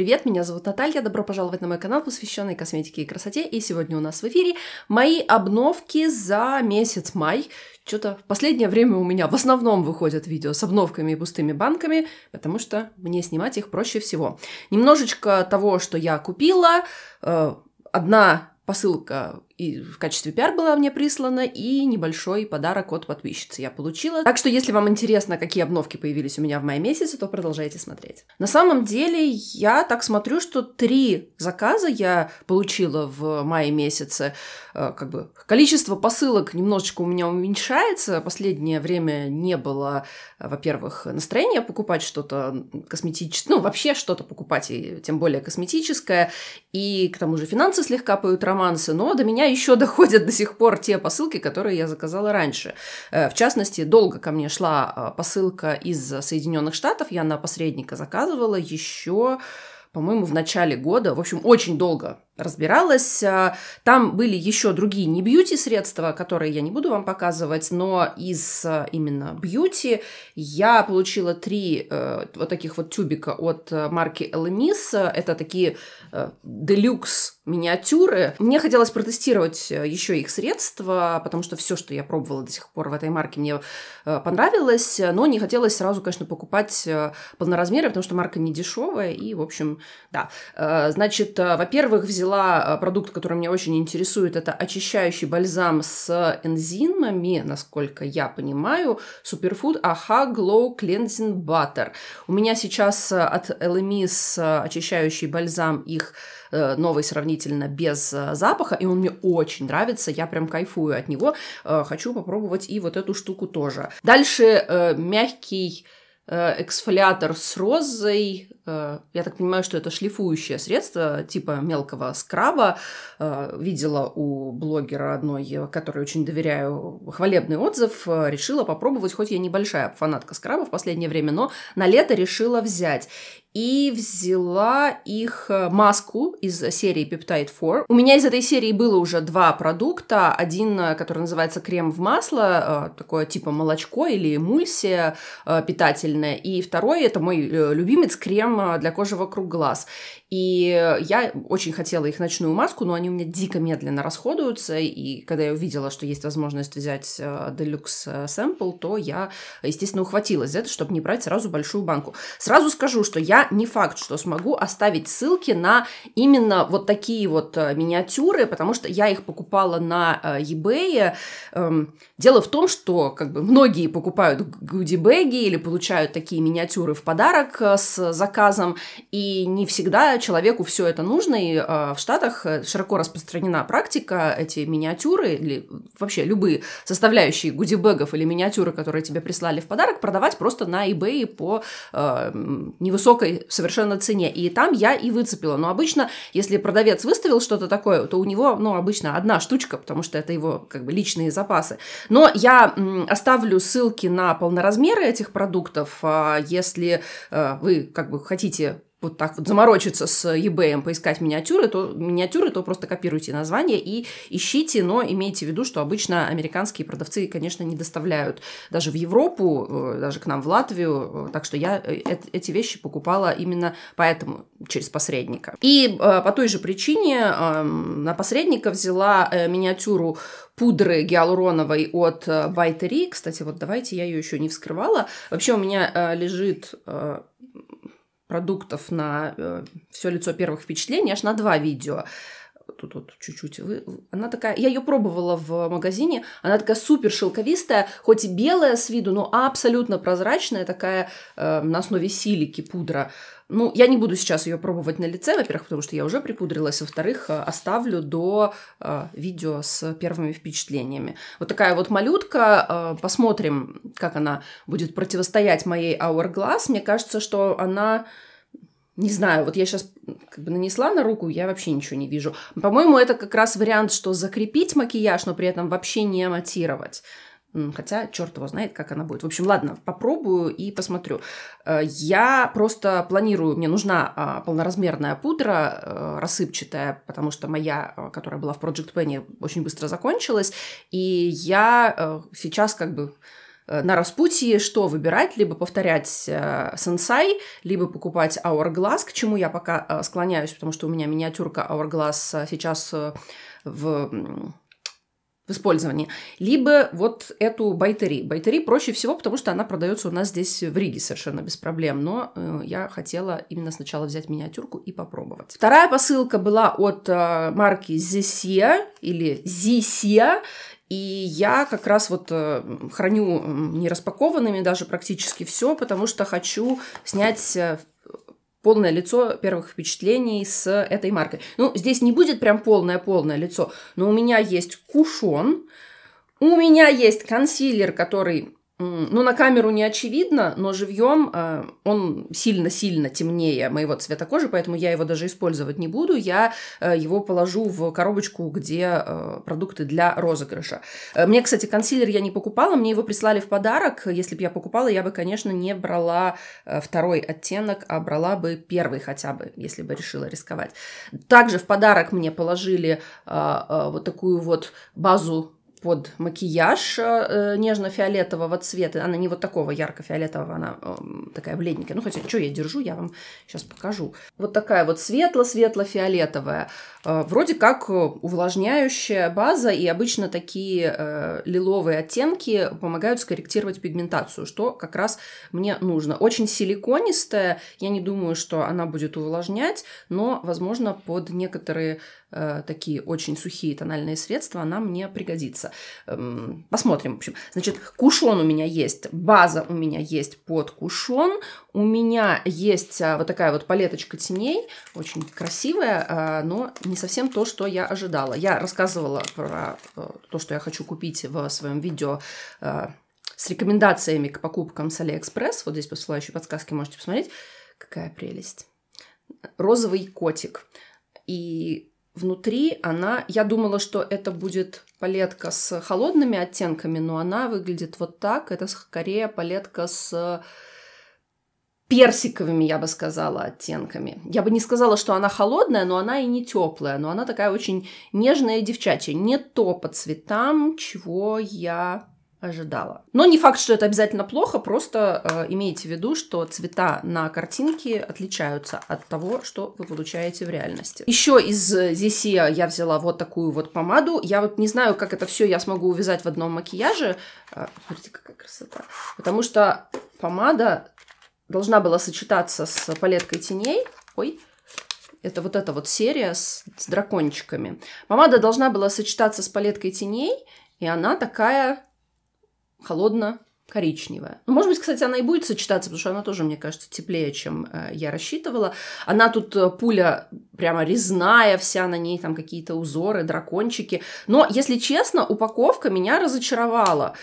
Привет, меня зовут Наталья, добро пожаловать на мой канал, посвященный косметике и красоте. И сегодня у нас в эфире мои обновки за месяц май. Что-то в последнее время у меня в основном выходят видео с обновками и пустыми банками, потому что мне снимать их проще всего. Немножечко того, что я купила, э, одна посылка и в качестве пиар была мне прислана, и небольшой подарок от подписчицы я получила. Так что, если вам интересно, какие обновки появились у меня в мае месяце, то продолжайте смотреть. На самом деле, я так смотрю, что три заказа я получила в мае месяце. Э, как бы количество посылок немножечко у меня уменьшается. Последнее время не было, э, во-первых, настроения покупать что-то косметическое, ну, вообще что-то покупать, и тем более косметическое. И к тому же финансы слегка поют романсы, но до меня еще доходят до сих пор те посылки, которые я заказала раньше. Э, в частности, долго ко мне шла э, посылка из Соединенных Штатов. Я на посредника заказывала еще, по-моему, в начале года. В общем, очень долго разбиралась. А, там были еще другие не бьюти средства, которые я не буду вам показывать, но из а, именно бьюти я получила три э, вот таких вот тюбика от э, марки LMIS. Это такие э, делюкс миниатюры. Мне хотелось протестировать э, еще их средства, потому что все, что я пробовала до сих пор в этой марке, мне э, понравилось, но не хотелось сразу, конечно, покупать полноразмеры, потому что марка не дешевая и, в общем, да. Значит, во-первых, взяла взяла э, продукт, который меня очень интересует. Это очищающий бальзам с энзимами, насколько я понимаю. Суперфуд Aha Glow Cleansing Butter. У меня сейчас э, от LMS e э, очищающий бальзам их новый сравнительно без запаха, и он мне очень нравится, я прям кайфую от него, хочу попробовать и вот эту штуку тоже. Дальше мягкий эксфолиатор с розой, Э, я так понимаю, что это шлифующее средство типа мелкого скраба. Э, видела у блогера одной, которой очень доверяю, хвалебный отзыв. Э, решила попробовать, хоть я небольшая фанатка скраба в последнее время, но на лето решила взять и взяла их маску из серии Peptide 4. У меня из этой серии было уже два продукта. Один, который называется крем в масло, такое типа молочко или эмульсия питательная, И второй, это мой любимец, крем для кожи вокруг глаз. И я очень хотела их ночную маску, но они у меня дико медленно расходуются, и когда я увидела, что есть возможность взять делюкс э, сэмпл, то я, естественно, ухватилась за это, чтобы не брать сразу большую банку. Сразу скажу, что я не факт, что смогу оставить ссылки на именно вот такие вот э, миниатюры, потому что я их покупала на э, eBay. Эм, дело в том, что как бы многие покупают гудибеги или получают такие миниатюры в подарок с заказом, и не всегда человеку все это нужно, и э, в Штатах э, широко распространена практика, эти миниатюры или вообще любые составляющие гудибегов или миниатюры, которые тебе прислали в подарок, продавать просто на eBay по э, невысокой совершенно цене. И там я и выцепила. Но обычно, если продавец выставил что-то такое, то у него, ну, обычно одна штучка, потому что это его как бы личные запасы. Но я оставлю ссылки на полноразмеры этих продуктов, а если э, вы как бы хотите вот так вот заморочиться с eBay, поискать миниатюры, то, миниатюры, то просто копируйте название и ищите, но имейте в виду, что обычно американские продавцы, конечно, не доставляют даже в Европу, э, даже к нам в Латвию, так что я э, эти вещи покупала именно поэтому, через посредника. И э, по той же причине эм, на посредника взяла миниатюру пудры гиалуроновой от Байтери Кстати, вот давайте, я ее еще не вскрывала. Вообще у меня лежит продуктов на э, все лицо первых впечатлений, аж на два видео тут вот чуть-чуть. Она такая, я ее пробовала в магазине, она такая супер шелковистая, хоть и белая с виду, но абсолютно прозрачная, такая э, на основе силики, пудра. Ну, я не буду сейчас ее пробовать на лице, во-первых, потому что я уже припудрилась, во-вторых, э, оставлю до э, видео с первыми впечатлениями. Вот такая вот малютка, э, посмотрим, как она будет противостоять моей Hourglass. Мне кажется, что она не знаю, вот я сейчас как бы нанесла на руку, я вообще ничего не вижу. По-моему, это как раз вариант, что закрепить макияж, но при этом вообще не матировать. Хотя, черт его знает, как она будет. В общем, ладно, попробую и посмотрю. Э, я просто планирую, мне нужна а, полноразмерная пудра э, рассыпчатая, потому что моя, э, которая была в Project Penny, очень быстро закончилась. И я сейчас как бы Э, на распутье, что выбирать, либо повторять э, сенсай, либо покупать Hourglass, к чему я пока э, склоняюсь, потому что у меня миниатюрка Hourglass э, сейчас в, в использовании. Либо вот эту байтери. Байтери проще всего, потому что она продается у нас здесь в Риге совершенно без проблем, но я хотела именно сначала взять миниатюрку и попробовать. Вторая посылка была от марки Zisia или Zisia, и я как раз вот э, храню нераспакованными даже практически все, потому что хочу снять э, полное лицо первых впечатлений с этой маркой. Ну, здесь не будет прям полное-полное лицо, но у меня есть кушон, у меня есть консилер, который ну, на камеру не очевидно, но живьем э, он сильно-сильно темнее моего цвета кожи, поэтому я его даже использовать не буду. Я э, его положу в коробочку, где э, продукты для розыгрыша. Э, мне, кстати, консилер я не покупала, мне его прислали в подарок. Если бы я покупала, я бы, конечно, не брала э, второй оттенок, а брала бы первый хотя бы, если бы решила рисковать. Также в подарок мне положили э, вот такую вот базу под макияж э, э, нежно-фиолетового цвета. Она не вот такого ярко-фиолетового, она э, такая бледненькая. Ну, хотя, что я держу, я вам сейчас покажу. Вот такая вот светло-светло-фиолетовая. Вроде как увлажняющая база, и обычно такие лиловые оттенки помогают скорректировать пигментацию, что как раз мне нужно. Очень силиконистая, я не думаю, что она будет увлажнять, но, возможно, под некоторые такие очень сухие тональные средства она мне пригодится. Эм, посмотрим, в общем. Значит, кушон у меня есть, база у меня есть под кушон. У меня есть а, вот такая вот палеточка теней, очень красивая, а, но не совсем то, что я ожидала. Я рассказывала про э, то, что я хочу купить в своем видео э, с рекомендациями к покупкам с Алиэкспресс. Вот здесь по ссылающей подсказке можете посмотреть. Какая прелесть. Розовый котик. И внутри она... Я думала, что это будет палетка с холодными оттенками, но она выглядит вот так. Это скорее палетка с э, персиковыми, я бы сказала, оттенками. Я бы не сказала, что она холодная, но она и не теплая, но она такая очень нежная девчачья. Не то по цветам, чего я ожидала. Но не факт, что это обязательно плохо, просто э, имейте в виду, что цвета на картинке отличаются от того, что вы получаете в реальности. Еще из э, Зесия я взяла вот такую вот помаду. Я вот не знаю, как это все я смогу увязать в одном макияже. Э, смотрите, какая красота. Потому что помада должна была сочетаться с палеткой теней. Ой, это вот эта вот серия с, с дракончиками. Помада должна была сочетаться с палеткой теней, и она такая холодно-коричневая. Ну, может быть, кстати, она и будет сочетаться, потому что она тоже, мне кажется, теплее, чем э, я рассчитывала. Она тут э, пуля прямо резная вся, на ней там какие-то узоры, дракончики. Но, если честно, упаковка меня разочаровала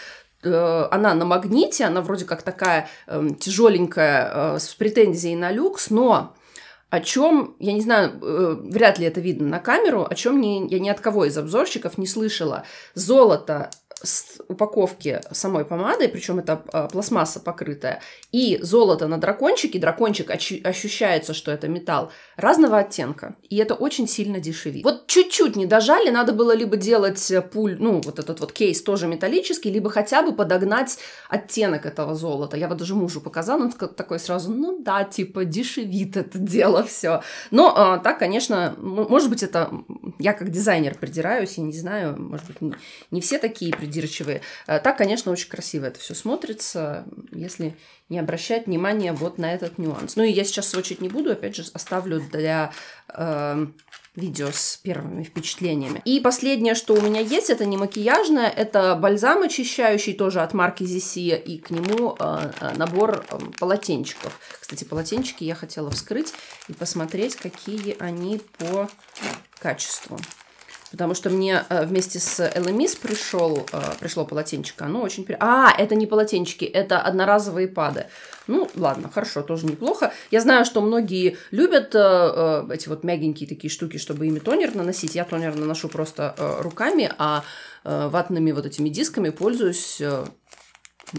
э, она на магните, она вроде как такая э, тяжеленькая э, с претензией на люкс, но о чем, я не знаю, э, вряд ли это видно на камеру, о чем я ни от кого из обзорщиков не слышала. Золото с упаковки самой помады, причем это э, пластмасса покрытая, и золото на дракончике, дракончик ощущается, что это металл, разного оттенка. И это очень сильно дешевит. Вот чуть-чуть не дожали, надо было либо делать пуль, ну, вот этот вот кейс тоже металлический, либо хотя бы подогнать оттенок этого золота. Я вот даже мужу показала, он такой сразу, ну да, типа дешевит это дело все. Но э, так, конечно, может быть, это я как дизайнер придираюсь и не знаю, может быть, не, не все такие придираются придирчивые. Э, так, конечно, очень красиво это все смотрится, если не обращать внимания вот на этот нюанс. Ну и я сейчас сочить не буду, опять же, оставлю для э, видео с первыми впечатлениями. И последнее, что у меня есть, это не макияжное, это бальзам очищающий, тоже от марки Зисия, и к нему э, э набор э, полотенчиков. Кстати, полотенчики я хотела вскрыть и посмотреть, какие они по качеству. Потому что мне э, вместе с LMS пришел, э, пришло полотенчико. Оно очень... При... А, это не полотенчики, это одноразовые пады. Ну, ладно, хорошо, тоже неплохо. Я знаю, что многие любят э, эти вот мягенькие такие штуки, чтобы ими тонер наносить. Я тонер наношу просто руками, а ватными вот этими дисками пользуюсь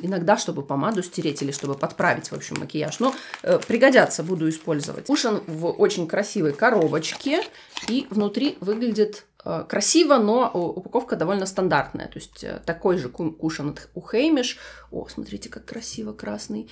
иногда, чтобы помаду стереть или чтобы подправить, в общем, макияж. Но э, пригодятся, буду использовать. Ушин в очень красивой коробочке и внутри выглядит Э, красиво, но упаковка довольно стандартная. То есть э, такой же кушан у Хеймиш. О, смотрите, как красиво красный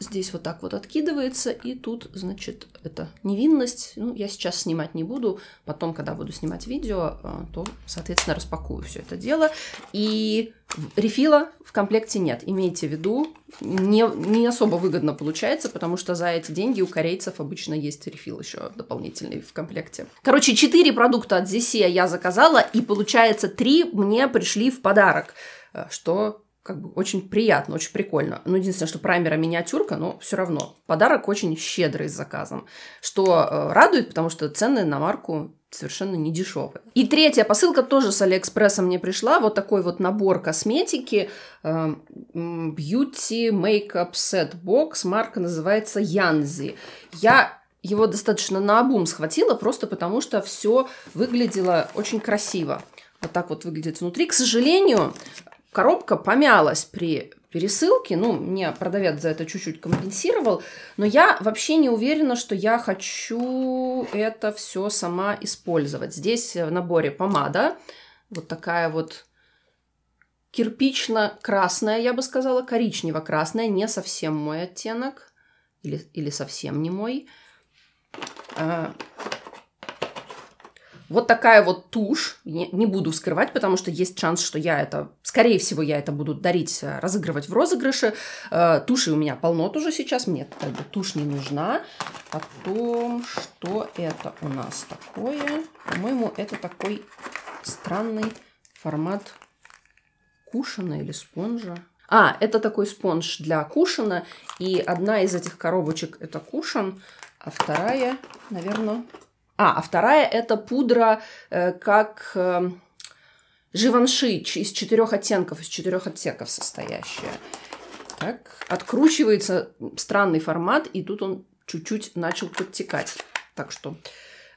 здесь вот так вот откидывается, и тут, значит, это невинность. Ну, я сейчас снимать не буду, потом, когда буду снимать видео, э, то, соответственно, распакую все это дело. И рефила в комплекте нет, имейте в виду, не, не особо выгодно получается, потому что за эти деньги у корейцев обычно есть рефил еще дополнительный в комплекте. Короче, 4 продукта от Zisia я заказала, и получается 3 мне пришли в подарок, э, что как бы очень приятно, очень прикольно. Ну, единственное, что праймера миниатюрка, но все равно. Подарок очень щедрый с заказом, что э, радует, потому что цены на марку совершенно не дешевые. И третья посылка тоже с Алиэкспресса мне пришла. Вот такой вот набор косметики. Э, beauty Makeup Set Box. Марка называется Янзи. Я его достаточно на обум схватила, просто потому что все выглядело очень красиво. Вот так вот выглядит внутри. К сожалению, коробка помялась при пересылки. Ну, мне продавец за это чуть-чуть компенсировал. Но я вообще не уверена, что я хочу это все сама использовать. Здесь в наборе помада. Вот такая вот кирпично-красная, я бы сказала, коричнево-красная. Не совсем мой оттенок. Или, или совсем не мой. А, вот такая вот тушь, не, не буду скрывать, потому что есть шанс, что я это, скорее всего, я это буду дарить, э, разыгрывать в розыгрыше. Э, туши у меня полно тоже сейчас, мне как бы тушь не нужна. Потом, что это у нас такое? По-моему, это такой странный формат кушана или спонжа. А, это такой спонж для кушана, и одна из этих коробочек это кушан, а вторая, наверное, а, а вторая это пудра э, как э, живанши из четырех оттенков, из четырех оттенков состоящая. Так, откручивается странный формат, и тут он чуть-чуть начал подтекать. Так что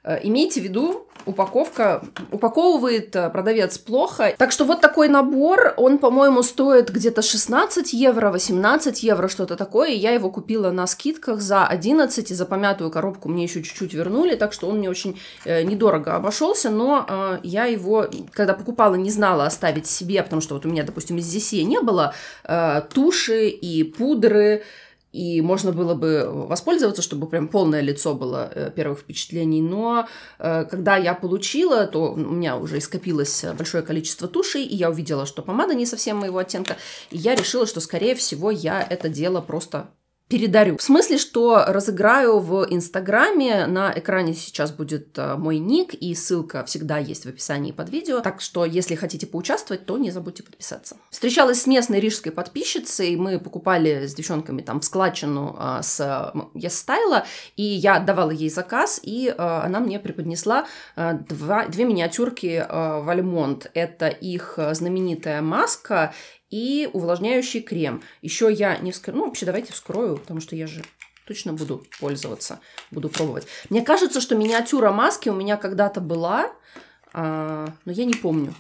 э, имейте в виду, упаковка. Упаковывает э, продавец плохо. Так что вот такой набор, он, по-моему, стоит где-то 16 евро, 18 евро, что-то такое. Я его купила на скидках за 11, и за помятую коробку мне еще чуть-чуть вернули, так что он мне очень э, недорого обошелся, но э, я его, когда покупала, не знала оставить себе, потому что вот у меня, допустим, из здесь не было э, туши и пудры, и можно было бы воспользоваться, чтобы прям полное лицо было э, первых впечатлений. Но э, когда я получила, то у меня уже скопилось большое количество тушей, и я увидела, что помада не совсем моего оттенка, и я решила, что, скорее всего, я это дело просто передарю. В смысле, что разыграю в Инстаграме. На экране сейчас будет э, мой ник, и ссылка всегда есть в описании под видео. Так что, если хотите поучаствовать, то не забудьте подписаться. Встречалась с местной рижской подписчицей. Мы покупали с девчонками там складчину а, с Ястайла, и я давала ей заказ, и а, она мне преподнесла а, два, две миниатюрки а, Вальмонт. Это их знаменитая маска и увлажняющий крем. Еще я не вскрою, ну вообще давайте вскрою, потому что я же точно буду пользоваться, буду пробовать. Мне кажется, что миниатюра маски у меня когда-то была, а, но я не помню.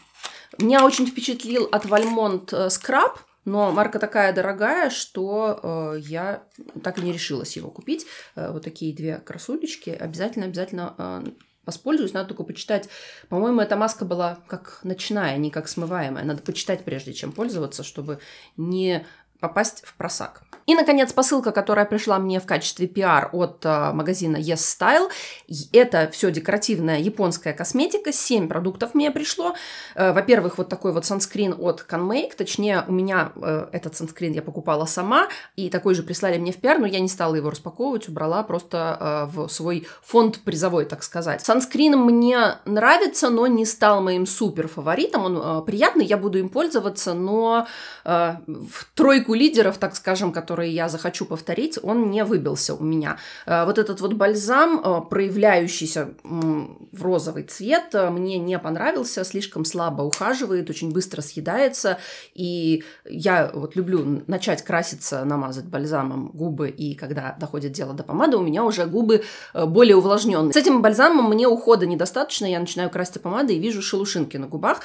Меня очень впечатлил от Вальмонт э, скраб, но марка такая дорогая, что э, я так и не решилась его купить. Э, вот такие две красулечки. Обязательно, обязательно э, воспользуюсь. Надо только почитать. По-моему, эта маска была как ночная, а не как смываемая. Надо почитать, прежде чем пользоваться, чтобы не попасть в просак. И, наконец, посылка, которая пришла мне в качестве пиар от э, магазина Yes Style. Это все декоративная японская косметика. Семь продуктов мне пришло. Э, во-первых, вот такой вот санскрин от CanMake. Точнее, у меня э, этот санскрин я покупала сама. И такой же прислали мне в пиар, но я не стала его распаковывать. Убрала просто в свой фонд призовой, так сказать. Санскрин мне нравится, но не стал моим супер фаворитом. Он приятный, я буду им пользоваться, но в тройку у лидеров, так скажем, которые я захочу повторить, он не выбился у меня. Э, вот этот вот бальзам, э, проявляющийся в розовый цвет, э, мне не понравился, слишком слабо ухаживает, очень быстро съедается, и я вот люблю начать краситься, намазать бальзамом губы, и когда доходит дело до помады, у меня уже губы более увлажненные. С этим бальзамом мне ухода недостаточно, я начинаю красить помады и вижу шелушинки на губах.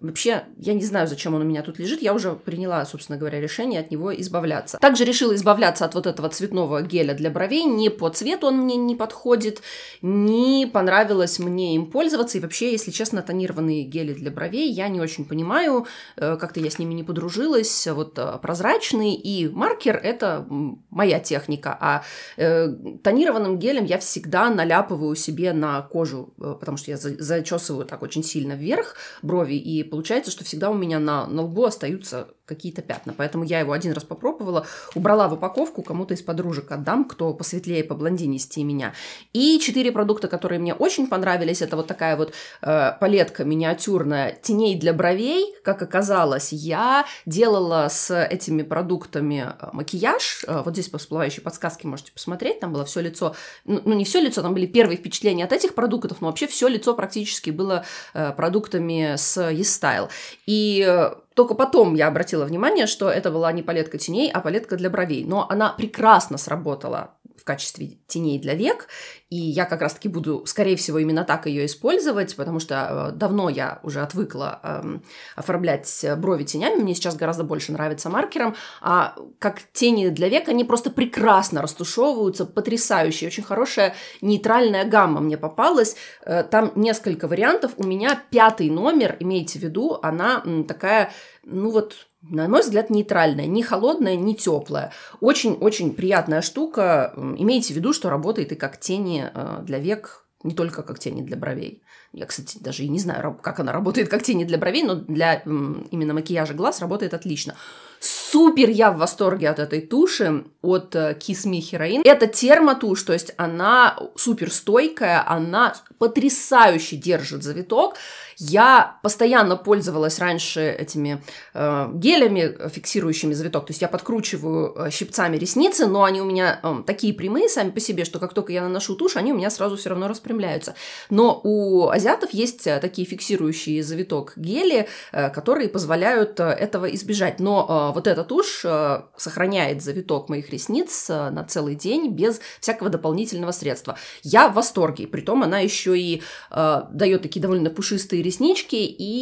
Вообще, я не знаю, зачем он у меня тут лежит, я уже приняла, собственно говоря, решение от него избавляться. Также решила избавляться от вот этого цветного геля для бровей. не по цвету он мне не подходит, не понравилось мне им пользоваться. И вообще, если честно, тонированные гели для бровей я не очень понимаю. Э, как-то я с ними не подружилась. Вот э, прозрачный и маркер — это моя техника. А э, тонированным гелем я всегда наляпываю себе на кожу, потому что я зачесываю так очень сильно вверх брови, и получается, что всегда у меня на, на лбу остаются какие-то пятна. Поэтому я его один раз попробовала, убрала в упаковку, кому-то из подружек отдам, кто посветлее, по блондинистее меня. И четыре продукта, которые мне очень понравились, это вот такая вот э, палетка миниатюрная теней для бровей, как оказалось, я делала с этими продуктами э, макияж, э, вот здесь по всплывающей подсказке можете посмотреть, там было все лицо, ну, ну не все лицо, там были первые впечатления от этих продуктов, но вообще все лицо практически было э, продуктами с e И э, только потом я обратила внимание, что это была не палетка теней, а палетка для бровей. Но она прекрасно сработала в качестве теней для век, и я как раз-таки буду, скорее всего, именно так ее использовать, потому что э, давно я уже отвыкла эм, оформлять брови тенями, мне сейчас гораздо больше нравится маркером, а как тени для век они просто прекрасно растушевываются, потрясающие, очень хорошая нейтральная гамма мне попалась, э, там несколько вариантов, у меня пятый номер, имейте в виду, она такая ну вот, на мой взгляд, нейтральная, не холодная, не теплая. Очень-очень приятная штука. Имейте в виду, что работает и как тени э, для век, не только как тени для бровей. Я, кстати, даже и не знаю, как она работает как тени для бровей, но для именно макияжа глаз работает отлично. Супер я в восторге от этой туши, от э, Kiss Me Heroin. Это термотушь, то есть она суперстойкая, она потрясающе держит завиток. Я постоянно пользовалась раньше этими э, гелями, фиксирующими завиток, то есть я подкручиваю э, щипцами ресницы, но они у меня э, такие прямые сами по себе, что как только я наношу тушь, они у меня сразу все равно распрямляются. Но у азиатов есть э, такие фиксирующие завиток гели, э, которые позволяют этого избежать. Но вот эта тушь э, сохраняет завиток моих ресниц э, на целый день без всякого дополнительного средства. Я в восторге, притом она еще и э, дает такие довольно пушистые реснички и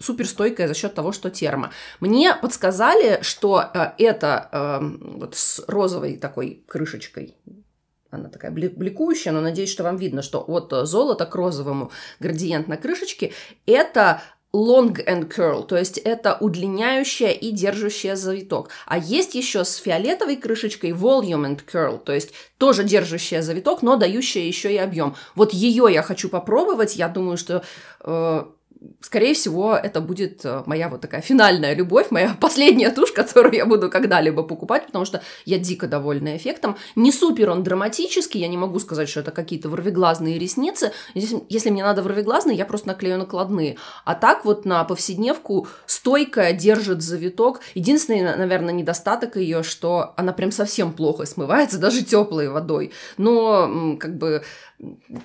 суперстойкая за счет того, что терма. Мне подсказали, что это вот с розовой такой крышечкой она такая бликующая, но надеюсь, что вам видно, что от золота к розовому градиент на крышечке – это long and curl, то есть это удлиняющая и держащая завиток. А есть еще с фиолетовой крышечкой volume and curl, то есть тоже держащая завиток, но дающая еще и объем. Вот ее я хочу попробовать, я думаю, что э, скорее всего, это будет э, моя вот такая финальная любовь, моя последняя тушь, которую я буду когда-либо покупать, потому что я дико довольна эффектом. Не супер он драматический, я не могу сказать, что это какие-то ворвиглазные ресницы. Если, если мне надо ворвиглазные, я просто наклею накладные. А так вот на повседневку стойкая держит завиток. Единственный, наверное, недостаток ее, что она прям совсем плохо смывается, даже теплой водой. Но как бы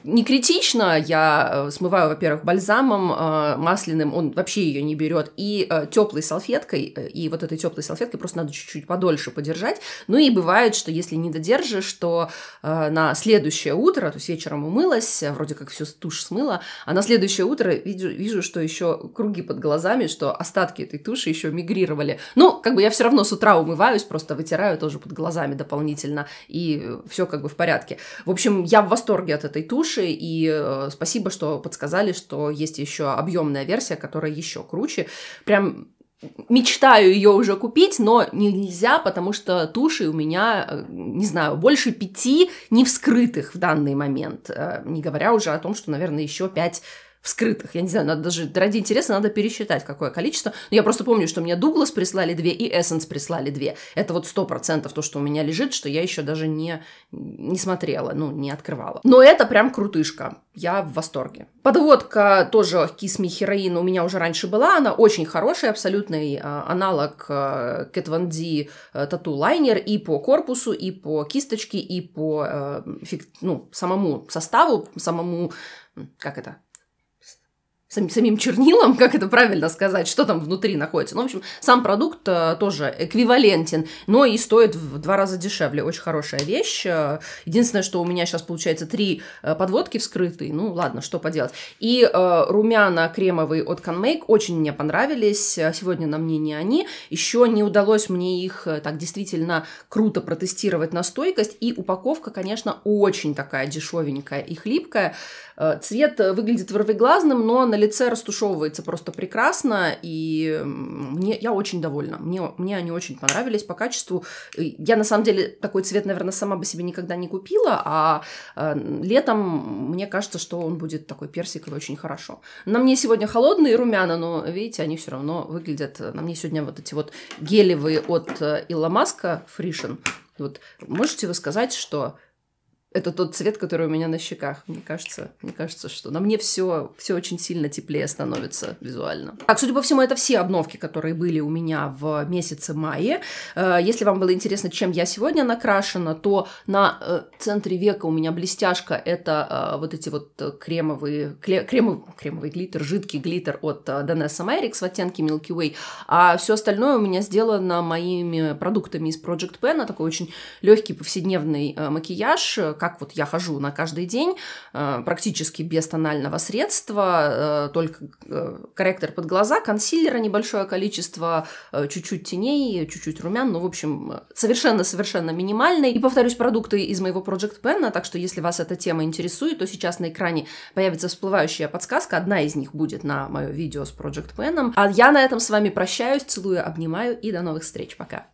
не критично, я э, смываю, во-первых, бальзамом, э, масляным он вообще ее не берет, и э, теплой салфеткой, э, и вот этой теплой салфеткой просто надо чуть-чуть подольше подержать. Ну и бывает, что если не додержишь, то э, на следующее утро, то есть вечером умылась, вроде как всю тушь смыла, а на следующее утро вижу, вижу что еще круги под глазами, что остатки этой туши еще мигрировали. Ну, как бы я все равно с утра умываюсь, просто вытираю тоже под глазами дополнительно, и все как бы в порядке. В общем, я в восторге от этой туши, и спасибо, что подсказали, что есть еще объем съемная версия, которая еще круче. Прям мечтаю ее уже купить, но нельзя, потому что туши у меня, э, не знаю, больше пяти не вскрытых в данный момент, э, не говоря уже о том, что, наверное, еще пять вскрытых. Я не знаю, надо даже ради интереса надо пересчитать, какое количество. Но я просто помню, что мне Дуглас прислали две и Essence прислали две. Это вот сто процентов то, что у меня лежит, что я еще даже не, не смотрела, ну, не открывала. Но это прям крутышка. Я в восторге. Подводка тоже кисми хероина у меня уже раньше была. Она очень хорошая, абсолютный а, аналог а, Кэт Ван Ди э, тату лайнер и по корпусу, и по кисточке, и по э, ну, самому составу, самому как это, сам, самим чернилом, как это правильно сказать, что там внутри находится. Ну, в общем, сам продукт э, тоже эквивалентен, но и стоит в два раза дешевле. Очень хорошая вещь. Э, единственное, что у меня сейчас получается три э, подводки вскрытые. Ну, ладно, что поделать. И э, румяна кремовые от CanMake очень мне понравились. Сегодня на мне не они. Еще не удалось мне их так действительно круто протестировать на стойкость. И упаковка, конечно, очень такая дешевенькая и хлипкая. Цвет выглядит ворвиглазным, но на лице растушевывается просто прекрасно, и мне, я очень довольна. Мне, мне они очень понравились по качеству. Я, на самом деле, такой цвет, наверное, сама бы себе никогда не купила, а э, летом мне кажется, что он будет такой персиковый очень хорошо. На мне сегодня холодные румяна, но, видите, они все равно выглядят... Э, на мне сегодня вот эти вот гелевые от э, Илла Маска, Фришен. Вот можете вы сказать, что это тот цвет, который у меня на щеках. Мне кажется, мне кажется, что на мне все, все очень сильно теплее становится визуально. Так, судя по всему, это все обновки, которые были у меня в месяце мае. Э, если вам было интересно, чем я сегодня накрашена, то на э, центре века у меня блестяшка. Это э, вот эти вот кремовые, кремовый, кремовый глиттер, жидкий глиттер от Danessa Myricks в оттенке Milky Way. А все остальное у меня сделано моими продуктами из Project Pen. А такой очень легкий повседневный макияж, как вот я хожу на каждый день, э, практически без тонального средства, э, только э, корректор под глаза, консилера небольшое количество, чуть-чуть теней, чуть-чуть румян, ну, в общем, совершенно-совершенно минимальный. И, повторюсь, продукты из моего Project Pen, а так что если вас эта тема интересует, то сейчас на экране появится всплывающая подсказка, одна из них будет на мое видео с Project Pen. А я на этом с вами прощаюсь, целую, обнимаю и до новых встреч, пока!